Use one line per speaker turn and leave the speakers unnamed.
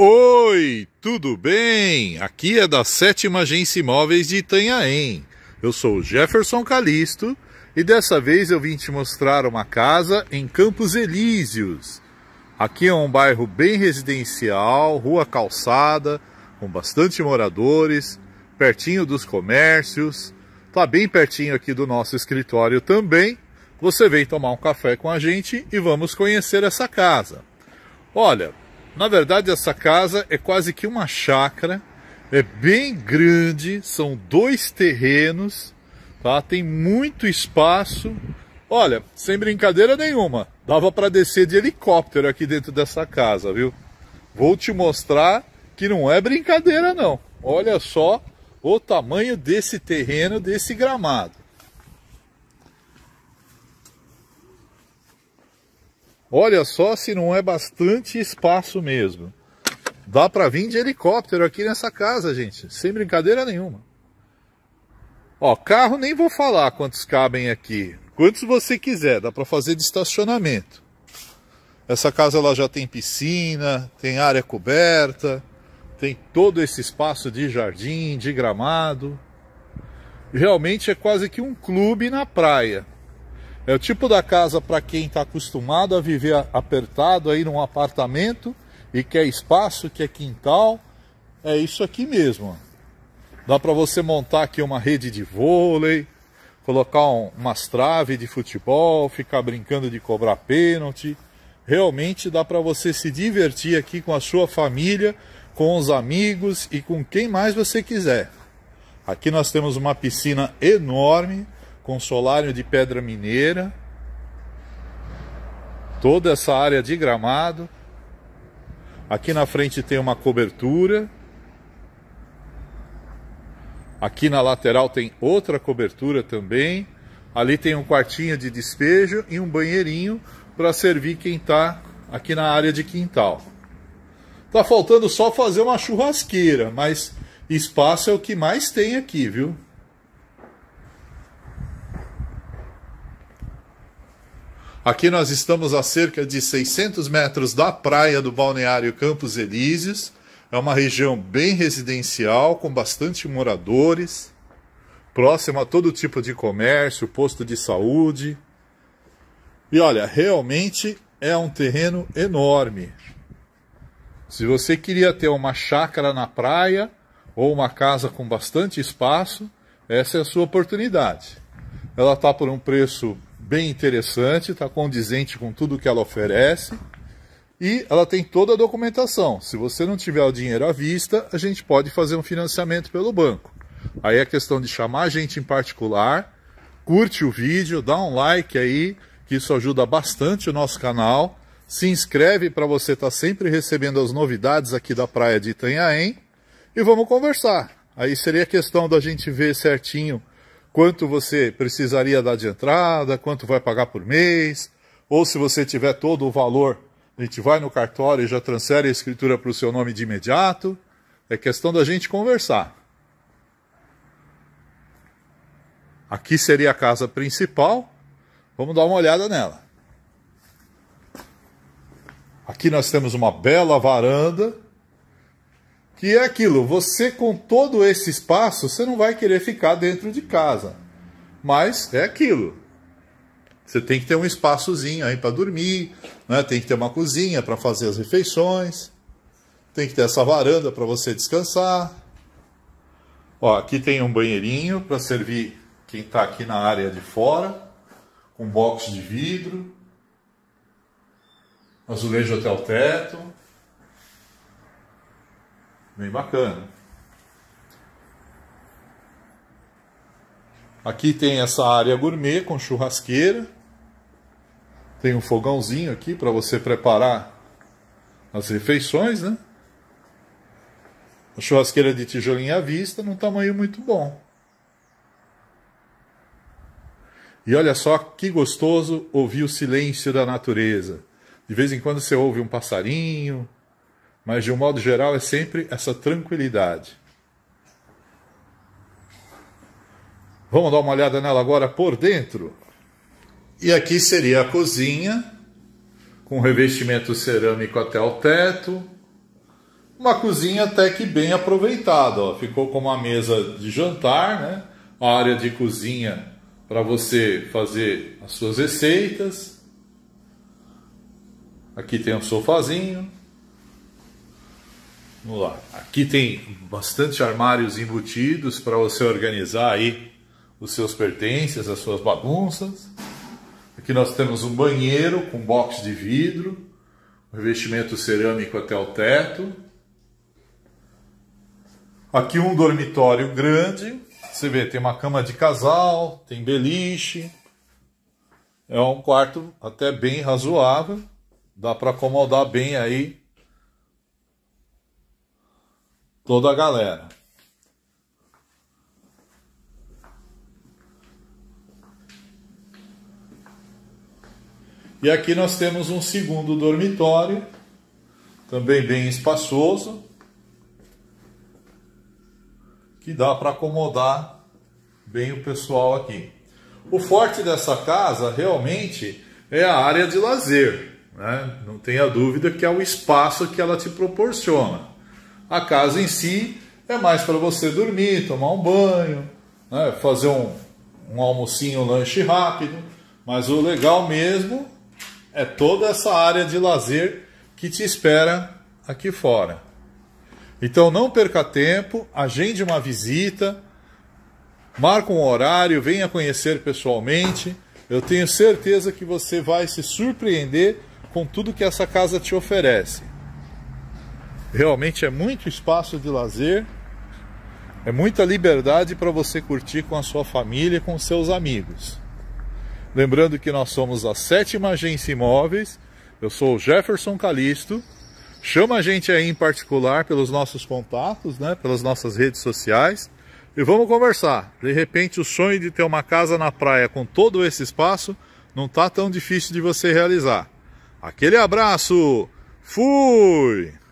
Oi, tudo bem? Aqui é da Sétima Agência Imóveis de Itanhaém. Eu sou Jefferson Calisto e dessa vez eu vim te mostrar uma casa em Campos Elíseos. Aqui é um bairro bem residencial, rua calçada, com bastante moradores, pertinho dos comércios, tá bem pertinho aqui do nosso escritório também. Você vem tomar um café com a gente e vamos conhecer essa casa. Olha, na verdade, essa casa é quase que uma chácara, é bem grande, são dois terrenos, tá? Tem muito espaço. Olha, sem brincadeira nenhuma, dava para descer de helicóptero aqui dentro dessa casa, viu? Vou te mostrar que não é brincadeira não. Olha só o tamanho desse terreno, desse gramado. Olha só se não é bastante espaço mesmo. Dá para vir de helicóptero aqui nessa casa, gente. Sem brincadeira nenhuma. Ó, carro nem vou falar quantos cabem aqui. Quantos você quiser, dá para fazer de estacionamento. Essa casa ela já tem piscina, tem área coberta, tem todo esse espaço de jardim, de gramado. Realmente é quase que um clube na praia. É o tipo da casa para quem está acostumado a viver apertado aí num apartamento e quer espaço, quer quintal. É isso aqui mesmo. Dá para você montar aqui uma rede de vôlei, colocar um, umas traves de futebol, ficar brincando de cobrar pênalti. Realmente dá para você se divertir aqui com a sua família, com os amigos e com quem mais você quiser. Aqui nós temos uma piscina enorme consolário de pedra mineira, toda essa área de gramado. Aqui na frente tem uma cobertura. Aqui na lateral tem outra cobertura também. Ali tem um quartinho de despejo e um banheirinho para servir quem está aqui na área de quintal. Tá faltando só fazer uma churrasqueira, mas espaço é o que mais tem aqui, viu? Aqui nós estamos a cerca de 600 metros da praia do balneário Campos Elíseos. É uma região bem residencial, com bastante moradores, próxima a todo tipo de comércio, posto de saúde. E olha, realmente é um terreno enorme. Se você queria ter uma chácara na praia ou uma casa com bastante espaço, essa é a sua oportunidade. Ela está por um preço bem interessante, está condizente com tudo que ela oferece. E ela tem toda a documentação. Se você não tiver o dinheiro à vista, a gente pode fazer um financiamento pelo banco. Aí é questão de chamar a gente em particular, curte o vídeo, dá um like aí, que isso ajuda bastante o nosso canal. Se inscreve para você estar tá sempre recebendo as novidades aqui da praia de Itanhaém e vamos conversar. Aí seria questão da gente ver certinho quanto você precisaria dar de entrada, quanto vai pagar por mês, ou se você tiver todo o valor, a gente vai no cartório e já transfere a escritura para o seu nome de imediato. É questão da gente conversar. Aqui seria a casa principal. Vamos dar uma olhada nela. Aqui nós temos uma bela varanda que é aquilo, você com todo esse espaço, você não vai querer ficar dentro de casa. Mas é aquilo. Você tem que ter um espaçozinho aí para dormir, né? tem que ter uma cozinha para fazer as refeições, tem que ter essa varanda para você descansar. Ó, aqui tem um banheirinho para servir quem está aqui na área de fora, com box de vidro, azulejo até o teto. Bem bacana. Aqui tem essa área gourmet com churrasqueira. Tem um fogãozinho aqui para você preparar as refeições, né? A churrasqueira de tijolinho à vista, num tamanho muito bom. E olha só que gostoso ouvir o silêncio da natureza. De vez em quando você ouve um passarinho, mas de um modo geral é sempre essa tranquilidade. Vamos dar uma olhada nela agora por dentro. E aqui seria a cozinha, com revestimento cerâmico até o teto. Uma cozinha até que bem aproveitada, ó. ficou com uma mesa de jantar, né? a área de cozinha para você fazer as suas receitas. Aqui tem um sofazinho. Vamos lá. Aqui tem bastante armários embutidos para você organizar aí os seus pertences, as suas bagunças. Aqui nós temos um banheiro com box de vidro, um revestimento cerâmico até o teto. Aqui um dormitório grande. Você vê, tem uma cama de casal, tem beliche. É um quarto até bem razoável. Dá para acomodar bem aí toda a galera. E aqui nós temos um segundo dormitório, também bem espaçoso, que dá para acomodar bem o pessoal aqui. O forte dessa casa realmente é a área de lazer, né? não tenha dúvida que é o espaço que ela te proporciona. A casa em si é mais para você dormir, tomar um banho, né? fazer um, um almocinho, um lanche rápido. Mas o legal mesmo é toda essa área de lazer que te espera aqui fora. Então não perca tempo, agende uma visita, marque um horário, venha conhecer pessoalmente. Eu tenho certeza que você vai se surpreender com tudo que essa casa te oferece. Realmente é muito espaço de lazer, é muita liberdade para você curtir com a sua família, com seus amigos. Lembrando que nós somos a sétima agência imóveis. Eu sou o Jefferson Calisto. Chama a gente aí em particular pelos nossos contatos, né? Pelas nossas redes sociais. E vamos conversar. De repente o sonho de ter uma casa na praia com todo esse espaço não está tão difícil de você realizar. Aquele abraço! Fui!